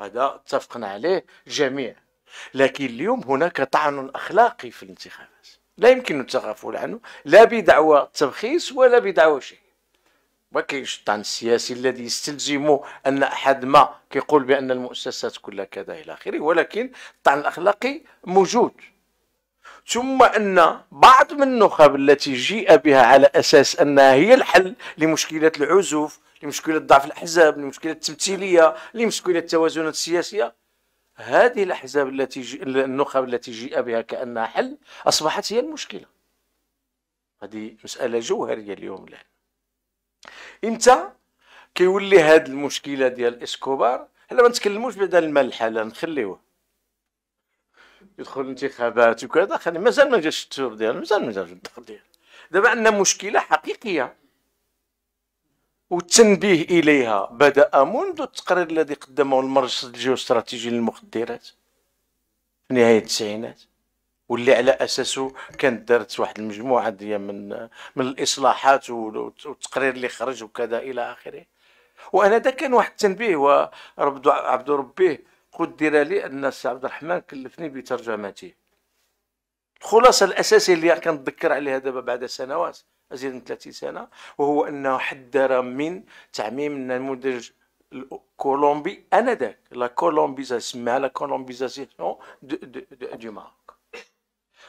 هذا اتفقنا عليه جميع لكن اليوم هناك طعن أخلاقي في الانتخابات لا يمكن التغافل عنه لا بدعوى تبخيس ولا بدعوى شيء ما كاينش الطعن السياسي الذي يستلزم ان احد ما كيقول بان المؤسسات كلها كذا الى اخره ولكن الطعن الاخلاقي موجود ثم ان بعض من النخب التي جيء بها على اساس انها هي الحل لمشكله العزوف لمشكله ضعف الاحزاب لمشكله التمثيليه لمشكله التوازنات السياسيه هذه الاحزاب التي جي... النخب التي جيء بها كانها حل اصبحت هي المشكله هذه مساله جوهريه اليوم الان امتى كيولي هذه المشكله ديال اسكوبار حنا ما نتكلموش بعد المال الحاله نخليوه يدخل الانتخابات وكذا خلي مازال ما جاش الدور ديالو مازال ما جاش الدور ديالو دابا عندنا مشكله حقيقيه والتنبيه إليها بدأ منذ التقرير الذي قدمه المرصد الجيوستراتيجي للمخدرات في نهاية التسعينات واللي على اساسه كانت دارت واحد المجموعه ديال من من الاصلاحات والتقرير اللي خرج وكذا الى اخره وانا ذا كان واحد التنبيه ورب عبد ربيه قدر لي ان السي عبد الرحمن كلفني بترجمته الخلاصه الاساسيه اللي كنتذكر عليها دابا بعد سنوات أزيد من 30 سنة وهو أنه حذر من تعميم النموذج الكولومبي انذاك لا كولومبيزاسيون سماها لا كولومبيزاسيون دو ماروك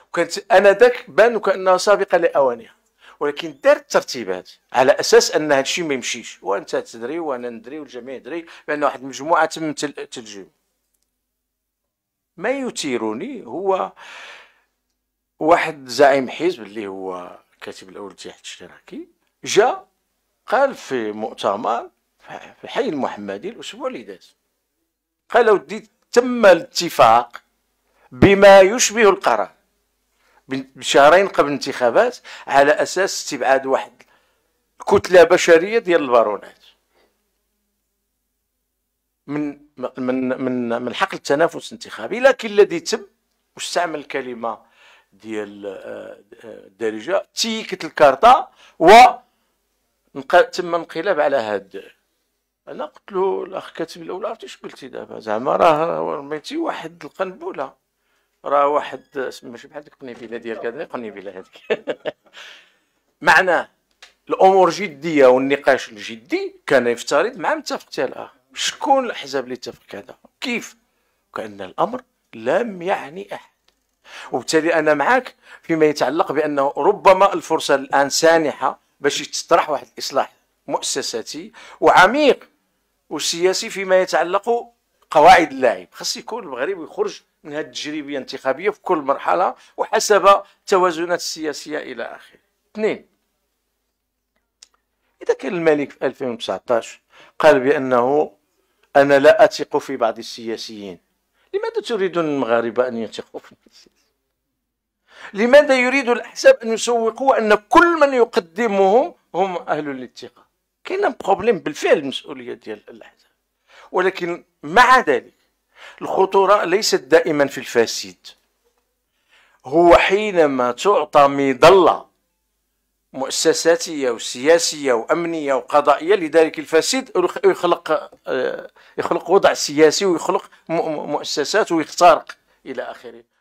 وكانت انذاك بان وكانها سابقه لاوانها ولكن دار الترتيبات على اساس ان هذا الشيء ما يمشيش وانت تدري وانا ندري والجميع يدري بان واحد المجموعه تم تلجم ما يثيرني هو واحد زعيم حزب اللي هو الكاتب الاول ديال التشريناكي جا قال في مؤتمر في حي المحمدي الاسبوع اللي داز قال ودي تم الاتفاق بما يشبه القرار بشهرين قبل الانتخابات على اساس استبعاد واحد كتله بشريه ديال البارونات من من من من حقل التنافس الانتخابي لكن الذي تم واستعمل الكلمه ديال الدارجه آه، آه، تيكت الكارطه و تم انقلاب على هاد انا قلت له الاخ كاتب الاول عرفتي شنو قلتي دابا زعما راه رميتي واحد القنبله راه واحد ماشي بحال ديك القنيبيله ديالك هذه القنيبيله هذيك معناه الامور جديه والنقاش الجدي كان يفترض مع متفق تاع الاخ شكون الاحزاب اللي اتفق كذا كيف كان الامر لم يعني احد وبالتالي انا معك فيما يتعلق بانه ربما الفرصه الان سانحه باش يتطرح واحد الاصلاح مؤسساتي وعميق وسياسي فيما يتعلق قواعد اللاعب خاص يكون المغرب يخرج من هذه التجربه الانتخابيه في كل مرحله وحسب التوازنات السياسيه الى اخره اثنين اذا كان الملك في 2019 قال بانه انا لا اثق في بعض السياسيين لماذا تريدون المغاربه ان يثقوا في السياسيين لماذا يريد الاحزاب ان يسوقوا ان كل من يقدمهم هم اهل الاتقاء كاين بروبليم بالفعل المسؤوليه ديال الاحزاب ولكن مع ذلك الخطوره ليست دائما في الفاسد هو حينما تعطى مظله مؤسساتيه وسياسيه وامنيه وقضائيه لذلك الفاسد يخلق يخلق وضع سياسي ويخلق مؤسسات ويخترق الى اخره